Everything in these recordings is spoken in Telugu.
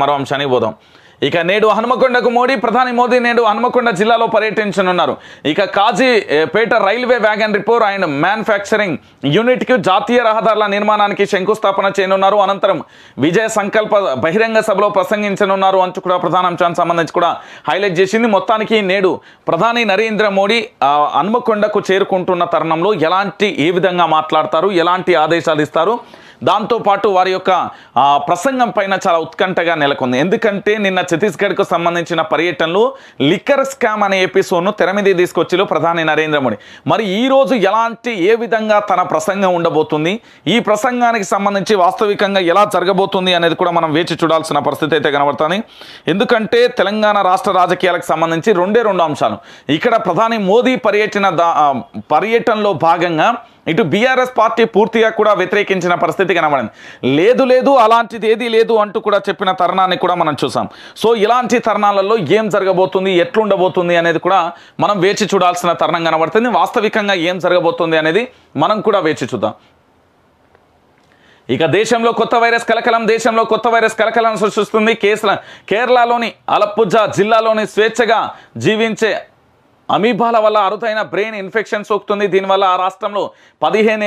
మరో అంశానికి పోదాం ఇక నేడు హనుమకొండకు మోడీ ప్రధాని మోదీ నేడు హనుమకొండ జిల్లాలో పర్యటించనున్నారు ఇక Kazipet railway wagon repair and manufacturing యూనిట్కి జాతీయ రహదారుల నిర్మాణానికి శంకుస్థాపన చేయనున్నారు అనంతరం విజయ సంకల్ప బహిరంగ సభలో ప్రసంగించనున్నారు అంటూ కూడా ప్రధాన అంశానికి సంబంధించి కూడా హైలైట్ చేసింది మొత్తానికి నేడు ప్రధాని నరేంద్ర మోడీ హనుమకొండకు చేరుకుంటున్న తరుణంలో ఎలాంటి ఏ విధంగా మాట్లాడతారు ఎలాంటి ఆదేశాలు ఇస్తారు దాంతోపాటు వారి యొక్క ప్రసంగం పైన చాలా ఉత్కంఠగా నెలకొంది ఎందుకంటే నిన్న ఛత్తీస్గఢ్కు సంబంధించిన పర్యటనలు లిక్కర్ స్కామ్ అనే ఎపిసోడ్ను తెర మీద తీసుకొచ్చిలో ప్రధాని నరేంద్ర మోడీ మరి ఈరోజు ఎలాంటి ఏ విధంగా తన ప్రసంగం ఉండబోతుంది ఈ ప్రసంగానికి సంబంధించి వాస్తవికంగా ఎలా జరగబోతుంది అనేది కూడా మనం వేచి చూడాల్సిన పరిస్థితి అయితే కనబడుతుంది ఎందుకంటే తెలంగాణ రాష్ట్ర రాజకీయాలకు సంబంధించి రెండే రెండు అంశాలు ఇక్కడ ప్రధాని మోదీ పర్యటన పర్యటనలో భాగంగా ఇటు బీఆర్ఎస్ పార్టీ పూర్తిగా కూడా వ్యతిరేకించిన పరిస్థితి కనబడింది లేదు లేదు అలాంటిది ఏది లేదు అంటూ కూడా చెప్పిన తరుణాన్ని కూడా మనం చూసాం సో ఇలాంటి తరుణాలలో ఏం జరగబోతుంది ఎట్లుండబోతుంది అనేది కూడా మనం వేచి చూడాల్సిన తరుణం కనబడుతుంది వాస్తవికంగా ఏం జరగబోతుంది అనేది మనం కూడా వేచి చూద్దాం ఇక దేశంలో కొత్త వైరస్ కలకలం దేశంలో కొత్త వైరస్ కలకలం సృష్టిస్తుంది కేసుల కేరళలోని అలప్పుజ జిల్లాలోని స్వేచ్ఛగా జీవించే అమీబాల వల్ల అరుదైన బ్రెయిన్ ఇన్ఫెక్షన్ సోకుతుంది దీనివల్ల ఆ రాష్ట్రంలో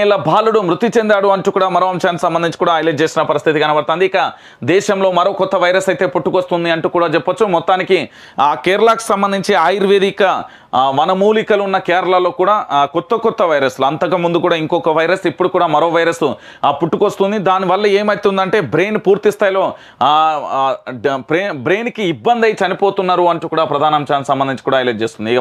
ఏళ్ల బాలుడు మృతి చెందాడు అంటూ కూడా మరో అంశానికి సంబంధించి కూడా హైలైట్ చేసిన పరిస్థితి కనబడుతుంది ఇక దేశంలో మరో కొత్త వైరస్ అయితే పుట్టుకొస్తుంది అంటూ కూడా చెప్పొచ్చు మొత్తానికి ఆ కేరళకు సంబంధించి ఆయుర్వేదిక వనమూలికలు ఉన్న కేరళలో కూడా కొత్త కొత్త వైరస్లు అంతకుముందు కూడా ఇంకొక వైరస్ ఇప్పుడు కూడా మరో వైరస్ పుట్టుకొస్తుంది దానివల్ల ఏమవుతుందంటే బ్రెయిన్ పూర్తి స్థాయిలో బ్రెయిన్కి ఇబ్బంది అయి చనిపోతున్నారు అంటూ కూడా ప్రధానాంశానికి సంబంధించి కూడా హైలైట్ చేస్తుంది